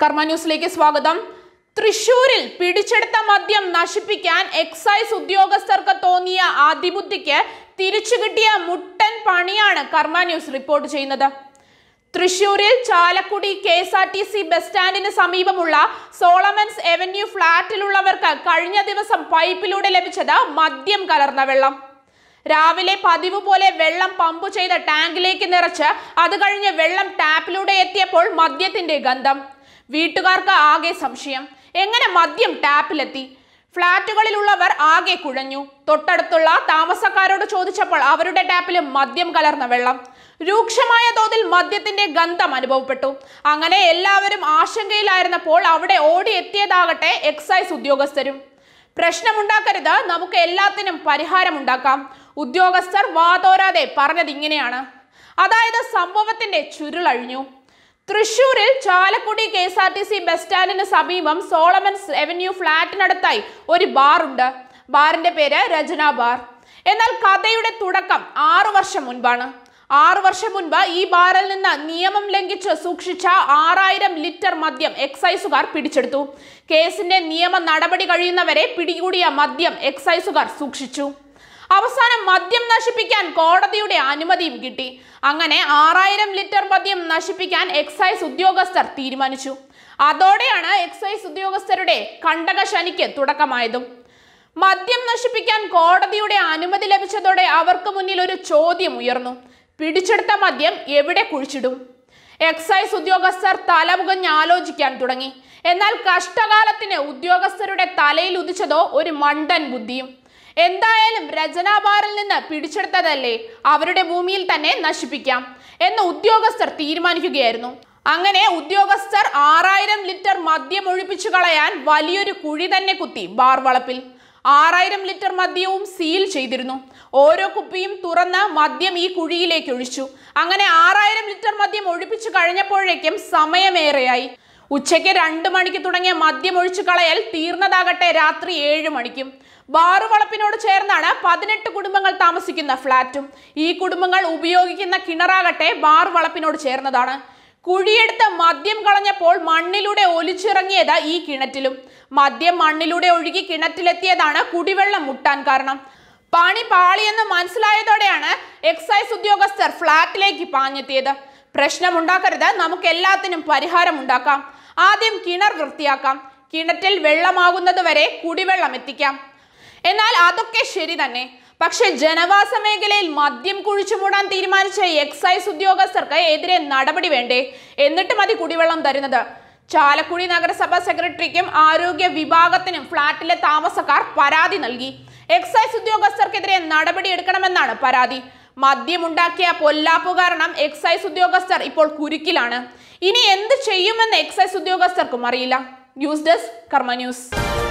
കർമ്മ ന്യൂസിലേക്ക് സ്വാഗതം തൃശൂരിൽ പിടിച്ചെടുത്ത മദ്യം നശിപ്പിക്കാൻ എക്സൈസ് ഉദ്യോഗസ്ഥർക്ക് തോന്നിയ ആദിബുദ്ധിക്ക് തിരിച്ചു കിട്ടിയ മുട്ടൻ പണിയാണ് കർമ്മ ന്യൂസ് റിപ്പോർട്ട് ചെയ്യുന്നത് തൃശൂരിൽ Chalakudy K S R T C bus സ്റ്റാൻഡിന് സമീപമുള്ള സോളമൻസ് എവന്യൂ ഫ്ളാറ്റിലുള്ളവർക്ക് കഴിഞ്ഞ ദിവസം പൈപ്പിലൂടെ ലഭിച്ചത് മദ്യം കലർന്ന വെള്ളം രാവിലെ പതിവ് പോലെ വെള്ളം പമ്പ് ചെയ്ത ടാങ്കിലേക്ക് നിറച്ച് അത് കഴിഞ്ഞ് വെള്ളം ടാപ്പിലൂടെ എത്തിയപ്പോൾ മദ്യത്തിന്റെ ഗന്ധം വീട്ടുകാർക്ക് ആകെ സംശയം എങ്ങനെ മദ്യം ടാപ്പിലെത്തി ഫ്ളാറ്റുകളിലുള്ളവർ ആകെ കുഴഞ്ഞു തൊട്ടടുത്തുള്ള താമസക്കാരോട് ചോദിച്ചപ്പോൾ അവരുടെ ടാപ്പിൽ മദ്യം കലർന്ന വെള്ളം രൂക്ഷമായ തോതിൽ മദ്യത്തിന്റെ ഗന്ധം അനുഭവപ്പെട്ടു അങ്ങനെ എല്ലാവരും ആശങ്കയിലായിരുന്നപ്പോൾ അവിടെ എത്തിയതാകട്ടെ എക്സൈസ് ഉദ്യോഗസ്ഥരും പ്രശ്നമുണ്ടാക്കരുത് നമുക്ക് എല്ലാത്തിനും ഉണ്ടാക്കാം ഉദ്യോഗസ്ഥർ വാതോരാതെ പറഞ്ഞത് ഇങ്ങനെയാണ് അതായത് സംഭവത്തിന്റെ ചുരുളഴിഞ്ഞു തൃശൂരിൽ Chalakudy K S R T C bus സ്റ്റാൻഡിന് സമീപം സോളമൻസ് റവന്യൂ ഫ്ളാറ്റിനടുത്തായി ഒരു ബാറുണ്ട് ബാറിന്റെ പേര് രചന ബാർ എന്നാൽ കഥയുടെ തുടക്കം ആറു വർഷം മുൻപാണ് ആറു വർഷം മുൻപ് ഈ ബാറിൽ നിന്ന് നിയമം ലംഘിച്ച് സൂക്ഷിച്ച ആറായിരം ലിറ്റർ മദ്യം എക്സൈസുകാർ പിടിച്ചെടുത്തു കേസിന്റെ നിയമ നടപടി കഴിയുന്നവരെ പിടികൂടിയ മദ്യം എക്സൈസുകാർ സൂക്ഷിച്ചു അവസാനം മദ്യം നശിപ്പിക്കാൻ കോടതിയുടെ അനുമതിയും കിട്ടി അങ്ങനെ ആറായിരം ലിറ്റർ മദ്യം നശിപ്പിക്കാൻ എക്സൈസ് ഉദ്യോഗസ്ഥർ തീരുമാനിച്ചു അതോടെയാണ് എക്സൈസ് ഉദ്യോഗസ്ഥരുടെ കണ്ടക ശനിക്ക് തുടക്കമായതും മദ്യം നശിപ്പിക്കാൻ കോടതിയുടെ അനുമതി ലഭിച്ചതോടെ അവർക്ക് മുന്നിൽ ഒരു ചോദ്യം ഉയർന്നു പിടിച്ചെടുത്ത മദ്യം എവിടെ കുഴിച്ചിടും എക്സൈസ് ഉദ്യോഗസ്ഥർ തലമുകഞ്ഞ് ആലോചിക്കാൻ തുടങ്ങി എന്നാൽ കഷ്ടകാലത്തിന് ഉദ്യോഗസ്ഥരുടെ തലയിൽ ഉദിച്ചതോ ഒരു മണ്ടൻ ബുദ്ധിയും എന്തായാലും രചനാബാറിൽ നിന്ന് പിടിച്ചെടുത്തതല്ലേ അവരുടെ ഭൂമിയിൽ തന്നെ നശിപ്പിക്കാം എന്ന് ഉദ്യോഗസ്ഥർ തീരുമാനിക്കുകയായിരുന്നു അങ്ങനെ ഉദ്യോഗസ്ഥർ ആറായിരം ലിറ്റർ മദ്യം ഒഴിപ്പിച്ചു കളയാൻ വലിയൊരു കുഴി തന്നെ കുത്തി ബാർ വളപ്പിൽ ആറായിരം ലിറ്റർ മദ്യവും സീൽ ചെയ്തിരുന്നു ഓരോ കുപ്പിയും തുറന്ന് മദ്യം ഈ കുഴിയിലേക്ക് ഒഴിച്ചു അങ്ങനെ ആറായിരം ലിറ്റർ മദ്യം ഒഴിപ്പിച്ചു കഴിഞ്ഞപ്പോഴേക്കും സമയമേറെയായി ഉച്ചയ്ക്ക് രണ്ട് മണിക്ക് തുടങ്ങിയ മദ്യം ഒഴിച്ചു കളയാൽ തീർന്നതാകട്ടെ രാത്രി ഏഴ് മണിക്കും ബാറുവളപ്പിനോട് ചേർന്നാണ് പതിനെട്ട് കുടുംബങ്ങൾ താമസിക്കുന്ന ഫ്ളാറ്റും ഈ കുടുംബങ്ങൾ ഉപയോഗിക്കുന്ന കിണറാകട്ടെ ബാറുവളപ്പിനോട് ചേർന്നതാണ് കുഴിയെടുത്ത് മദ്യം കളഞ്ഞപ്പോൾ മണ്ണിലൂടെ ഒലിച്ചിറങ്ങിയത് ഈ കിണറ്റിലും മദ്യം മണ്ണിലൂടെ ഒഴുകി കിണറ്റിലെത്തിയതാണ് കുടിവെള്ളം മുട്ടാൻ കാരണം പണി പാളിയെന്ന് മനസ്സിലായതോടെയാണ് എക്സൈസ് ഉദ്യോഗസ്ഥർ ഫ്ളാറ്റിലേക്ക് പാഞ്ഞെത്തിയത് പ്രശ്നമുണ്ടാക്കരുത് നമുക്ക് എല്ലാത്തിനും പരിഹാരം ഉണ്ടാക്കാം ആദ്യം കിണർ വൃത്തിയാക്കാം കിണറ്റിൽ വെള്ളമാകുന്നത് വരെ കുടിവെള്ളം എത്തിക്കാം എന്നാൽ അതൊക്കെ ശരി തന്നെ പക്ഷെ ജനവാസ മേഖലയിൽ മദ്യം കുഴിച്ചു മൂടാൻ തീരുമാനിച്ച എക്സൈസ് ഉദ്യോഗസ്ഥർക്ക് എതിരെ നടപടി വേണ്ടേ എന്നിട്ട് മതി കുടിവെള്ളം തരുന്നത് ചാലക്കുടി നഗരസഭ സെക്രട്ടറിക്കും ആരോഗ്യ വിഭാഗത്തിനും ഫ്ളാറ്റിലെ താമസക്കാർ പരാതി നൽകി എക്സൈസ് ഉദ്യോഗസ്ഥർക്കെതിരെ നടപടി എടുക്കണമെന്നാണ് പരാതി മദ്യമുണ്ടാക്കിയ പൊല്ലാപ്പ് കാരണം എക്സൈസ് ഉദ്യോഗസ്ഥർ ഇപ്പോൾ കുരുക്കിലാണ് ഇനി എന്ത് ചെയ്യുമെന്ന് എക്സൈസ് ഉദ്യോഗസ്ഥർക്കും അറിയില്ല ന്യൂസ് ഡെസ്ക് കർമ്മ ന്യൂസ്